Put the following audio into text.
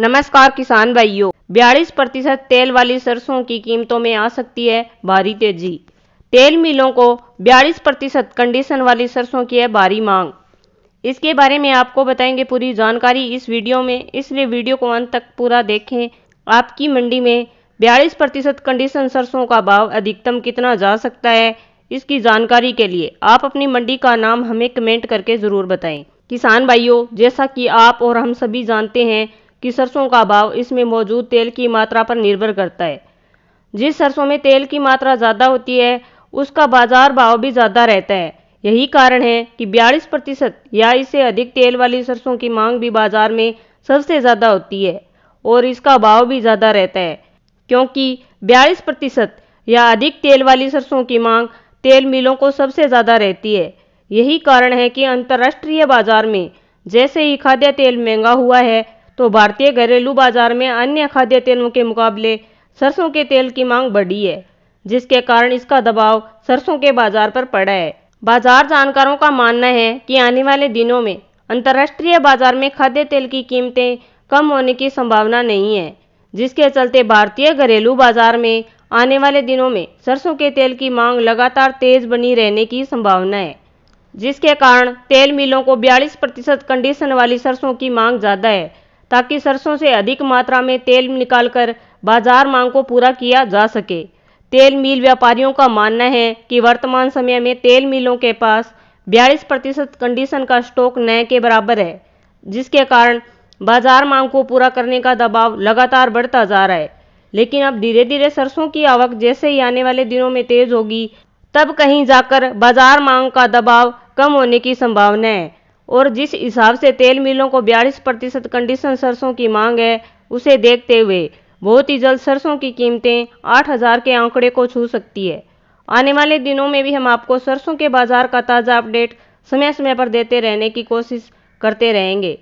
नमस्कार किसान भाइयों बयालीस प्रतिशत तेल वाली सरसों की कीमतों में आ सकती है भारी तेजी तेल मिलों को बयालीस प्रतिशत कंडीशन वाली सरसों की है भारी मांग इसके बारे में आपको बताएंगे पूरी जानकारी इस वीडियो में इसलिए वीडियो को अंत तक पूरा देखें आपकी मंडी में बयालीस प्रतिशत कंडीशन सरसों का भाव अधिकतम कितना जा सकता है इसकी जानकारी के लिए आप अपनी मंडी का नाम हमें कमेंट करके ज़रूर बताएं किसान भाइयों जैसा कि आप और हम सभी जानते हैं कि सरसों का भाव इसमें मौजूद तेल की मात्रा पर निर्भर करता है जिस सरसों में तेल की मात्रा ज़्यादा होती है उसका बाजार भाव भी ज़्यादा रहता है यही कारण है कि बयालीस प्रतिशत या इससे अधिक तेल वाली सरसों की मांग भी बाजार में सबसे ज़्यादा होती है और इसका भाव भी ज़्यादा रहता है क्योंकि बयालीस प्रतिशत या अधिक तेल वाली सरसों की मांग तेल मिलों को सबसे ज़्यादा रहती है यही कारण है कि अंतर्राष्ट्रीय बाजार में जैसे ही खाद्य तेल महंगा हुआ है तो भारतीय घरेलू बाजार में अन्य खाद्य तेलों के मुकाबले सरसों के तेल की मांग बढ़ी है जिसके कारण इसका दबाव सरसों के बाजार पर पड़ा है बाजार जानकारों का मानना है कि आने वाले दिनों में अंतर्राष्ट्रीय बाजार में खाद्य तेल की कीमतें कम होने की संभावना नहीं है जिसके चलते भारतीय घरेलू बाजार में आने वाले दिनों में सरसों के तेल की मांग लगातार तेज बनी रहने की संभावना है जिसके कारण तेल मिलों को 42 प्रतिशत कंडीशन वाली सरसों की मांग ज़्यादा है ताकि सरसों से अधिक मात्रा में तेल निकालकर बाजार मांग को पूरा किया जा सके तेल मिल व्यापारियों का मानना है कि वर्तमान समय में तेल मिलों के पास बयालीस प्रतिशत कंडीशन का स्टॉक नए के बराबर है जिसके कारण बाजार मांग को पूरा करने का दबाव लगातार बढ़ता जा रहा है लेकिन अब धीरे धीरे सरसों की आवक जैसे ही आने वाले दिनों में तेज होगी तब कहीं जाकर बाजार मांग का दबाव कम होने की संभावना है और जिस हिसाब से तेल मिलों को बयालीस प्रतिशत कंडीशन सरसों की मांग है उसे देखते हुए बहुत ही जल्द सरसों की कीमतें आठ हज़ार के आंकड़े को छू सकती है आने वाले दिनों में भी हम आपको सरसों के बाज़ार का ताज़ा अपडेट समय समय पर देते रहने की कोशिश करते रहेंगे